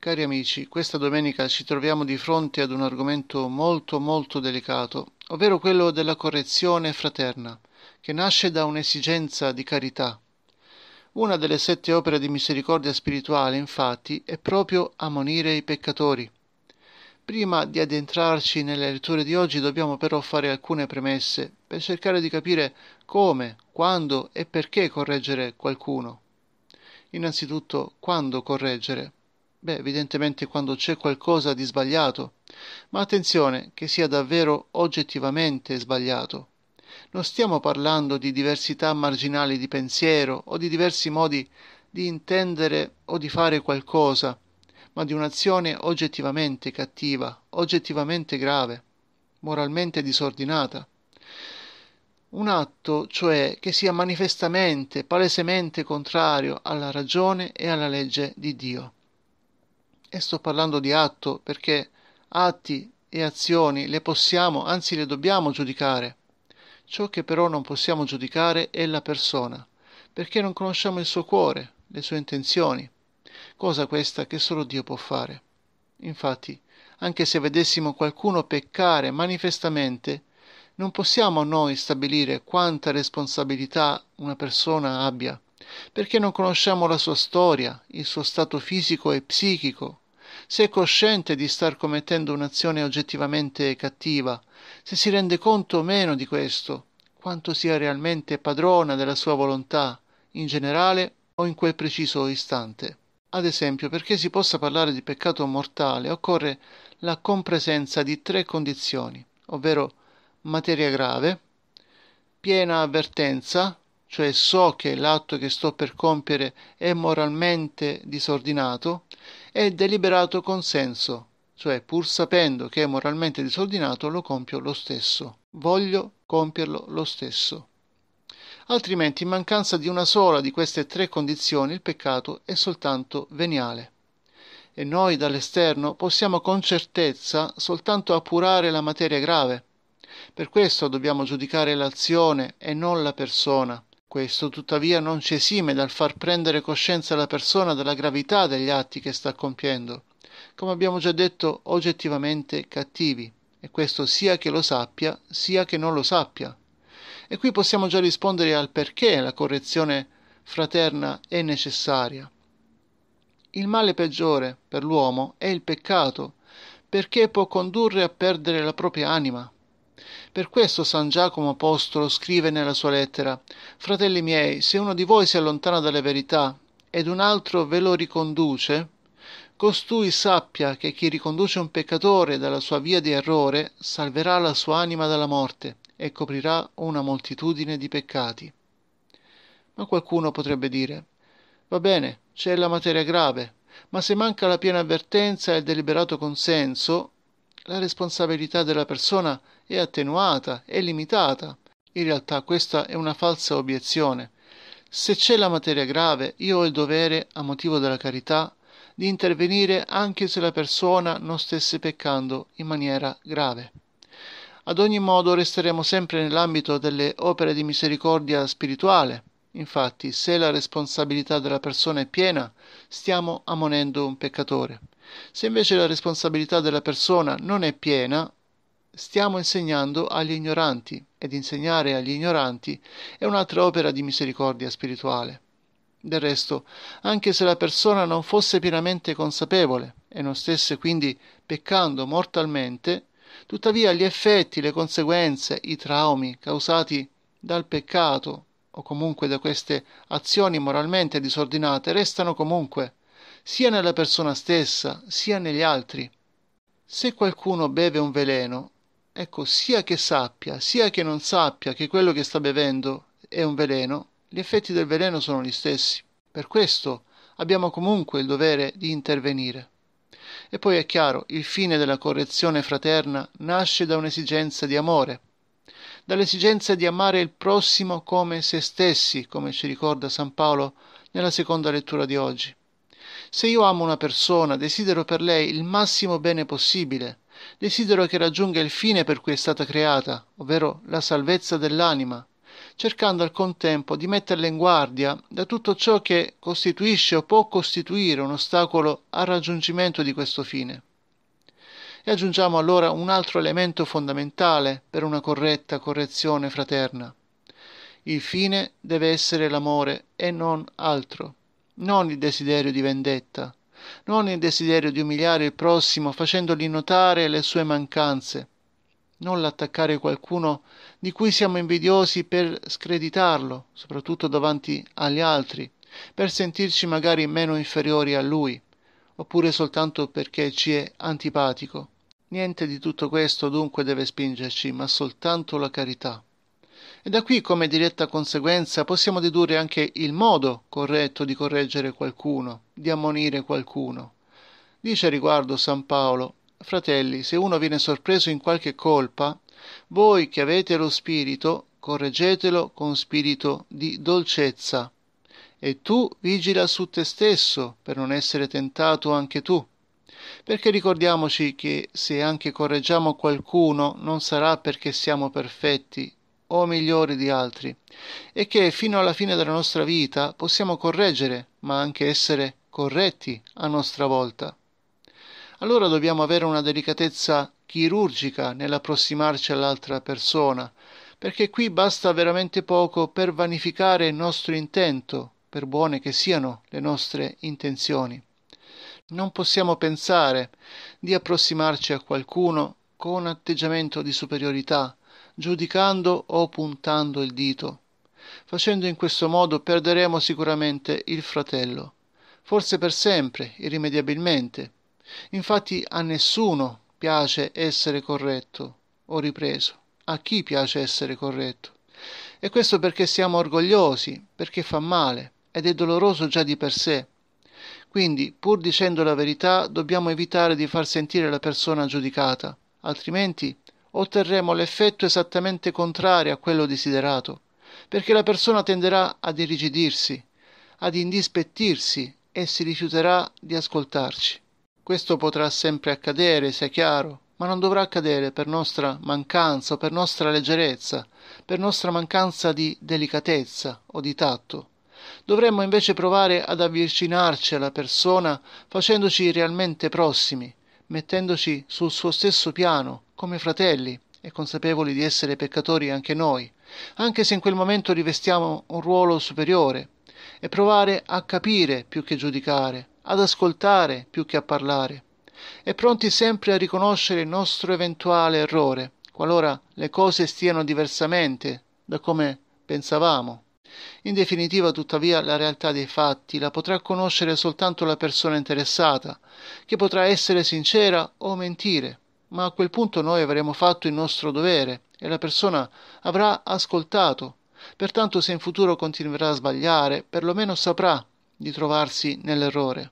Cari amici, questa domenica ci troviamo di fronte ad un argomento molto molto delicato, ovvero quello della correzione fraterna, che nasce da un'esigenza di carità. Una delle sette opere di misericordia spirituale, infatti, è proprio ammonire i peccatori. Prima di addentrarci nelle letture di oggi dobbiamo però fare alcune premesse per cercare di capire come, quando e perché correggere qualcuno. Innanzitutto, quando correggere? Beh, evidentemente quando c'è qualcosa di sbagliato. Ma attenzione, che sia davvero oggettivamente sbagliato. Non stiamo parlando di diversità marginali di pensiero o di diversi modi di intendere o di fare qualcosa, ma di un'azione oggettivamente cattiva, oggettivamente grave, moralmente disordinata. Un atto, cioè, che sia manifestamente, palesemente contrario alla ragione e alla legge di Dio. E sto parlando di atto perché atti e azioni le possiamo, anzi le dobbiamo giudicare. Ciò che però non possiamo giudicare è la persona, perché non conosciamo il suo cuore, le sue intenzioni, cosa questa che solo Dio può fare. Infatti, anche se vedessimo qualcuno peccare manifestamente, non possiamo noi stabilire quanta responsabilità una persona abbia perché non conosciamo la sua storia, il suo stato fisico e psichico, se è cosciente di star commettendo un'azione oggettivamente cattiva, se si rende conto o meno di questo, quanto sia realmente padrona della sua volontà, in generale o in quel preciso istante. Ad esempio, perché si possa parlare di peccato mortale occorre la compresenza di tre condizioni, ovvero materia grave, piena avvertenza cioè so che l'atto che sto per compiere è moralmente disordinato, e deliberato consenso, cioè pur sapendo che è moralmente disordinato lo compio lo stesso, voglio compierlo lo stesso. Altrimenti, in mancanza di una sola di queste tre condizioni, il peccato è soltanto veniale. E noi dall'esterno possiamo con certezza soltanto appurare la materia grave. Per questo dobbiamo giudicare l'azione e non la persona questo tuttavia non ci esime dal far prendere coscienza alla persona della gravità degli atti che sta compiendo, come abbiamo già detto, oggettivamente cattivi, e questo sia che lo sappia, sia che non lo sappia. E qui possiamo già rispondere al perché la correzione fraterna è necessaria. Il male peggiore per l'uomo è il peccato, perché può condurre a perdere la propria anima, per questo San Giacomo Apostolo scrive nella sua lettera, Fratelli miei, se uno di voi si allontana dalla verità ed un altro ve lo riconduce, costui sappia che chi riconduce un peccatore dalla sua via di errore salverà la sua anima dalla morte e coprirà una moltitudine di peccati. Ma qualcuno potrebbe dire, va bene, c'è la materia grave, ma se manca la piena avvertenza e il deliberato consenso, la responsabilità della persona è attenuata, è limitata. In realtà questa è una falsa obiezione. Se c'è la materia grave, io ho il dovere, a motivo della carità, di intervenire anche se la persona non stesse peccando in maniera grave. Ad ogni modo resteremo sempre nell'ambito delle opere di misericordia spirituale. Infatti, se la responsabilità della persona è piena, stiamo ammonendo un peccatore. Se invece la responsabilità della persona non è piena, stiamo insegnando agli ignoranti ed insegnare agli ignoranti è un'altra opera di misericordia spirituale. Del resto, anche se la persona non fosse pienamente consapevole e non stesse quindi peccando mortalmente, tuttavia gli effetti, le conseguenze, i traumi causati dal peccato o comunque da queste azioni moralmente disordinate restano comunque sia nella persona stessa, sia negli altri. Se qualcuno beve un veleno, ecco, sia che sappia, sia che non sappia che quello che sta bevendo è un veleno, gli effetti del veleno sono gli stessi. Per questo abbiamo comunque il dovere di intervenire. E poi è chiaro, il fine della correzione fraterna nasce da un'esigenza di amore, dall'esigenza di amare il prossimo come se stessi, come ci ricorda San Paolo nella seconda lettura di oggi. Se io amo una persona, desidero per lei il massimo bene possibile, desidero che raggiunga il fine per cui è stata creata, ovvero la salvezza dell'anima, cercando al contempo di metterla in guardia da tutto ciò che costituisce o può costituire un ostacolo al raggiungimento di questo fine. E aggiungiamo allora un altro elemento fondamentale per una corretta correzione fraterna. Il fine deve essere l'amore e non altro non il desiderio di vendetta, non il desiderio di umiliare il prossimo facendogli notare le sue mancanze, non l'attaccare qualcuno di cui siamo invidiosi per screditarlo, soprattutto davanti agli altri, per sentirci magari meno inferiori a lui, oppure soltanto perché ci è antipatico. Niente di tutto questo dunque deve spingerci, ma soltanto la carità. E da qui, come diretta conseguenza, possiamo dedurre anche il modo corretto di correggere qualcuno, di ammonire qualcuno. Dice a riguardo San Paolo, Fratelli, se uno viene sorpreso in qualche colpa, voi che avete lo spirito, correggetelo con spirito di dolcezza. E tu vigila su te stesso per non essere tentato anche tu. Perché ricordiamoci che se anche correggiamo qualcuno non sarà perché siamo perfetti, o migliori di altri e che fino alla fine della nostra vita possiamo correggere, ma anche essere corretti a nostra volta. Allora dobbiamo avere una delicatezza chirurgica nell'approssimarci all'altra persona, perché qui basta veramente poco per vanificare il nostro intento, per buone che siano le nostre intenzioni. Non possiamo pensare di approssimarci a qualcuno con atteggiamento di superiorità, giudicando o puntando il dito. Facendo in questo modo perderemo sicuramente il fratello, forse per sempre, irrimediabilmente. Infatti a nessuno piace essere corretto o ripreso, a chi piace essere corretto. E questo perché siamo orgogliosi, perché fa male ed è doloroso già di per sé. Quindi, pur dicendo la verità, dobbiamo evitare di far sentire la persona giudicata, altrimenti otterremo l'effetto esattamente contrario a quello desiderato, perché la persona tenderà ad irrigidirsi, ad indispettirsi e si rifiuterà di ascoltarci. Questo potrà sempre accadere, sia chiaro, ma non dovrà accadere per nostra mancanza o per nostra leggerezza, per nostra mancanza di delicatezza o di tatto. Dovremmo invece provare ad avvicinarci alla persona facendoci realmente prossimi, mettendoci sul suo stesso piano, come fratelli e consapevoli di essere peccatori anche noi, anche se in quel momento rivestiamo un ruolo superiore, e provare a capire più che giudicare, ad ascoltare più che a parlare, e pronti sempre a riconoscere il nostro eventuale errore, qualora le cose stiano diversamente da come pensavamo. In definitiva, tuttavia, la realtà dei fatti la potrà conoscere soltanto la persona interessata, che potrà essere sincera o mentire, ma a quel punto noi avremo fatto il nostro dovere e la persona avrà ascoltato. Pertanto se in futuro continuerà a sbagliare, perlomeno saprà di trovarsi nell'errore.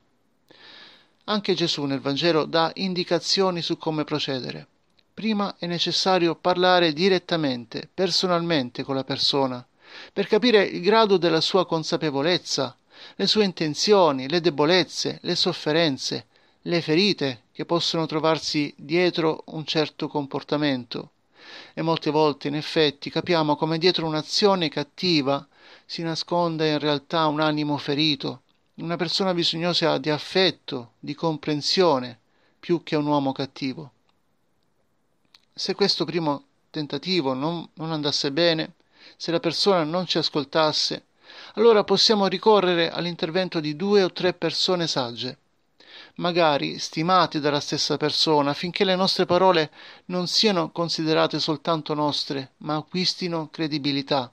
Anche Gesù nel Vangelo dà indicazioni su come procedere. Prima è necessario parlare direttamente, personalmente con la persona, per capire il grado della sua consapevolezza, le sue intenzioni, le debolezze, le sofferenze, le ferite che possono trovarsi dietro un certo comportamento. E molte volte, in effetti, capiamo come dietro un'azione cattiva si nasconda in realtà un animo ferito, una persona bisognosa di affetto, di comprensione, più che un uomo cattivo. Se questo primo tentativo non, non andasse bene, se la persona non ci ascoltasse, allora possiamo ricorrere all'intervento di due o tre persone sagge, magari stimate dalla stessa persona, affinché le nostre parole non siano considerate soltanto nostre, ma acquistino credibilità.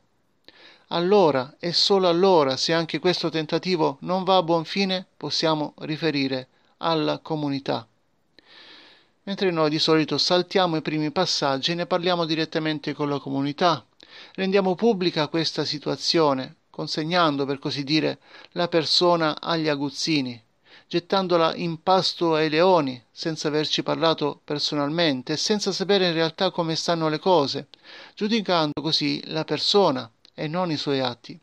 Allora e solo allora, se anche questo tentativo non va a buon fine, possiamo riferire alla comunità. Mentre noi di solito saltiamo i primi passaggi e ne parliamo direttamente con la comunità, Rendiamo pubblica questa situazione, consegnando, per così dire, la persona agli aguzzini, gettandola in pasto ai leoni, senza averci parlato personalmente e senza sapere in realtà come stanno le cose, giudicando così la persona e non i suoi atti.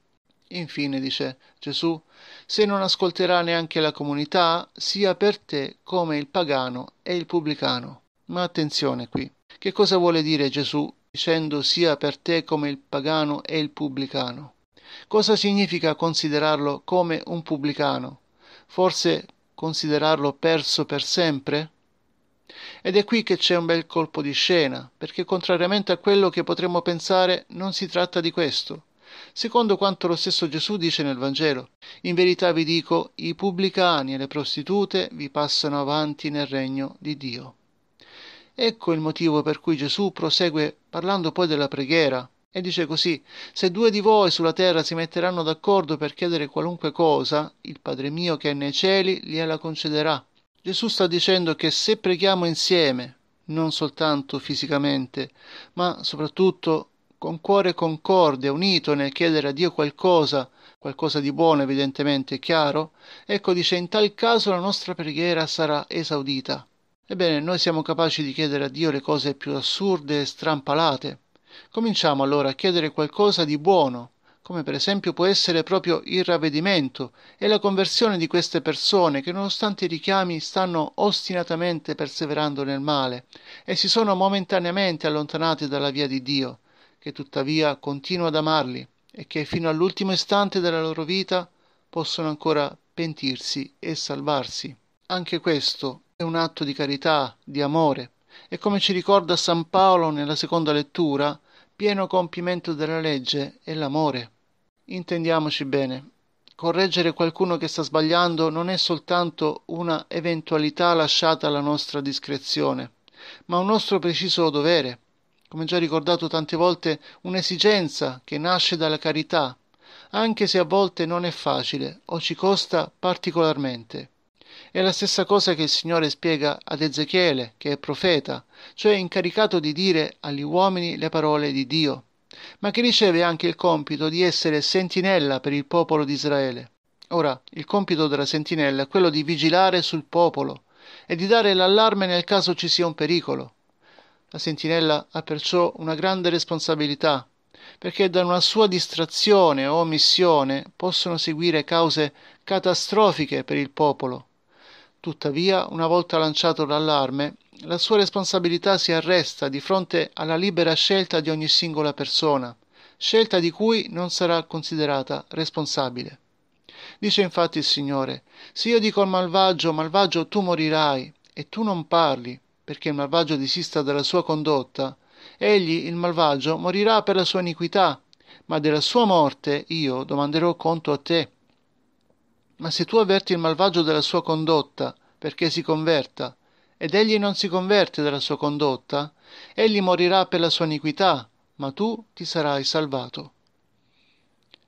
Infine dice Gesù, se non ascolterà neanche la comunità, sia per te come il pagano e il pubblicano. Ma attenzione qui, che cosa vuole dire Gesù dicendo sia per te come il pagano e il pubblicano. Cosa significa considerarlo come un pubblicano? Forse considerarlo perso per sempre? Ed è qui che c'è un bel colpo di scena, perché contrariamente a quello che potremmo pensare, non si tratta di questo. Secondo quanto lo stesso Gesù dice nel Vangelo, in verità vi dico, i pubblicani e le prostitute vi passano avanti nel regno di Dio. Ecco il motivo per cui Gesù prosegue parlando poi della preghiera e dice così, se due di voi sulla terra si metteranno d'accordo per chiedere qualunque cosa, il Padre mio che è nei cieli gliela concederà. Gesù sta dicendo che se preghiamo insieme, non soltanto fisicamente, ma soprattutto con cuore concorde, unito nel chiedere a Dio qualcosa, qualcosa di buono evidentemente, chiaro, ecco dice in tal caso la nostra preghiera sarà esaudita. Ebbene, noi siamo capaci di chiedere a Dio le cose più assurde e strampalate. Cominciamo allora a chiedere qualcosa di buono, come per esempio può essere proprio il ravvedimento e la conversione di queste persone che nonostante i richiami stanno ostinatamente perseverando nel male e si sono momentaneamente allontanati dalla via di Dio, che tuttavia continua ad amarli e che fino all'ultimo istante della loro vita possono ancora pentirsi e salvarsi. Anche questo è un atto di carità, di amore e come ci ricorda San Paolo nella seconda lettura, pieno compimento della legge è l'amore. Intendiamoci bene, correggere qualcuno che sta sbagliando non è soltanto una eventualità lasciata alla nostra discrezione, ma un nostro preciso dovere, come già ricordato tante volte, un'esigenza che nasce dalla carità, anche se a volte non è facile o ci costa particolarmente. È la stessa cosa che il Signore spiega ad Ezechiele, che è profeta, cioè incaricato di dire agli uomini le parole di Dio, ma che riceve anche il compito di essere sentinella per il popolo di Israele. Ora, il compito della sentinella è quello di vigilare sul popolo e di dare l'allarme nel caso ci sia un pericolo. La sentinella ha perciò una grande responsabilità, perché da una sua distrazione o omissione possono seguire cause catastrofiche per il popolo. Tuttavia, una volta lanciato l'allarme, la sua responsabilità si arresta di fronte alla libera scelta di ogni singola persona, scelta di cui non sarà considerata responsabile. Dice infatti il Signore, se io dico al malvagio, malvagio tu morirai, e tu non parli, perché il malvagio desista dalla sua condotta, egli, il malvagio, morirà per la sua iniquità, ma della sua morte io domanderò conto a te. Ma se tu avverti il malvagio della sua condotta, perché si converta, ed egli non si converte dalla sua condotta, egli morirà per la sua iniquità, ma tu ti sarai salvato.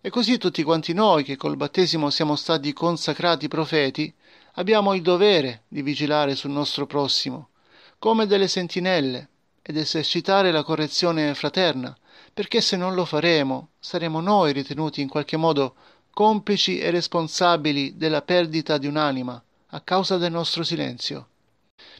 E così tutti quanti noi che col battesimo siamo stati consacrati profeti, abbiamo il dovere di vigilare sul nostro prossimo, come delle sentinelle, ed esercitare la correzione fraterna, perché se non lo faremo saremo noi ritenuti in qualche modo complici e responsabili della perdita di un'anima a causa del nostro silenzio.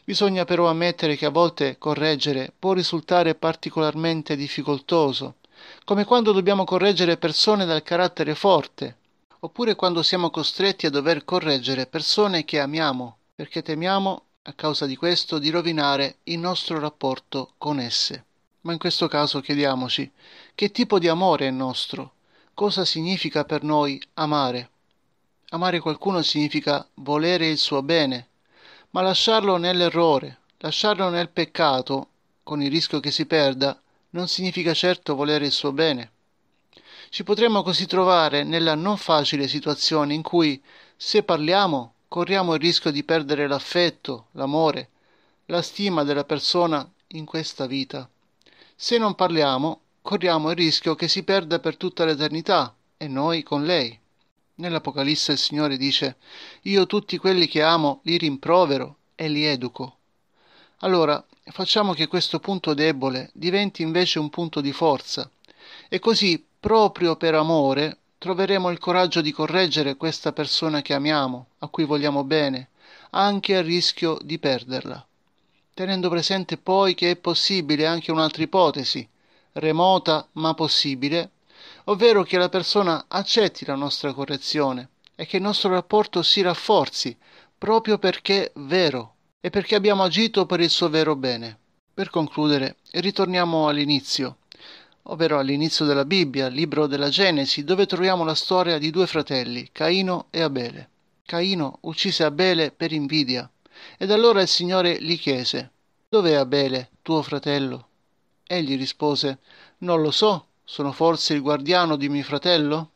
Bisogna però ammettere che a volte correggere può risultare particolarmente difficoltoso, come quando dobbiamo correggere persone dal carattere forte, oppure quando siamo costretti a dover correggere persone che amiamo, perché temiamo, a causa di questo, di rovinare il nostro rapporto con esse. Ma in questo caso chiediamoci che tipo di amore è nostro cosa significa per noi amare. Amare qualcuno significa volere il suo bene, ma lasciarlo nell'errore, lasciarlo nel peccato, con il rischio che si perda, non significa certo volere il suo bene. Ci potremmo così trovare nella non facile situazione in cui, se parliamo, corriamo il rischio di perdere l'affetto, l'amore, la stima della persona in questa vita. Se non parliamo, corriamo il rischio che si perda per tutta l'eternità e noi con lei. Nell'Apocalisse il Signore dice Io tutti quelli che amo li rimprovero e li educo. Allora facciamo che questo punto debole diventi invece un punto di forza e così proprio per amore troveremo il coraggio di correggere questa persona che amiamo, a cui vogliamo bene, anche a rischio di perderla. Tenendo presente poi che è possibile anche un'altra ipotesi, remota ma possibile, ovvero che la persona accetti la nostra correzione e che il nostro rapporto si rafforzi proprio perché è vero e perché abbiamo agito per il suo vero bene. Per concludere, ritorniamo all'inizio, ovvero all'inizio della Bibbia, libro della Genesi, dove troviamo la storia di due fratelli, Caino e Abele. Caino uccise Abele per invidia, ed allora il Signore gli chiese: Dov'è Abele, tuo fratello? Egli rispose Non lo so, sono forse il guardiano di mio fratello?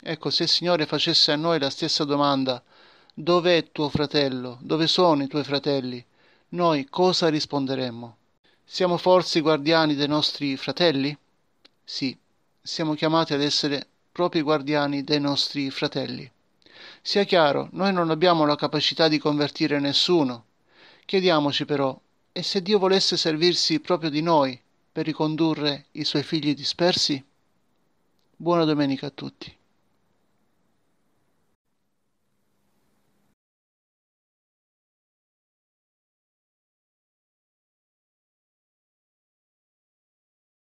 Ecco, se il Signore facesse a noi la stessa domanda Dov'è tuo fratello? Dove sono i tuoi fratelli? Noi cosa risponderemmo? Siamo forse i guardiani dei nostri fratelli? Sì, siamo chiamati ad essere propri guardiani dei nostri fratelli. Sia chiaro, noi non abbiamo la capacità di convertire nessuno. Chiediamoci però e se Dio volesse servirsi proprio di noi per ricondurre i suoi figli dispersi? Buona domenica a tutti.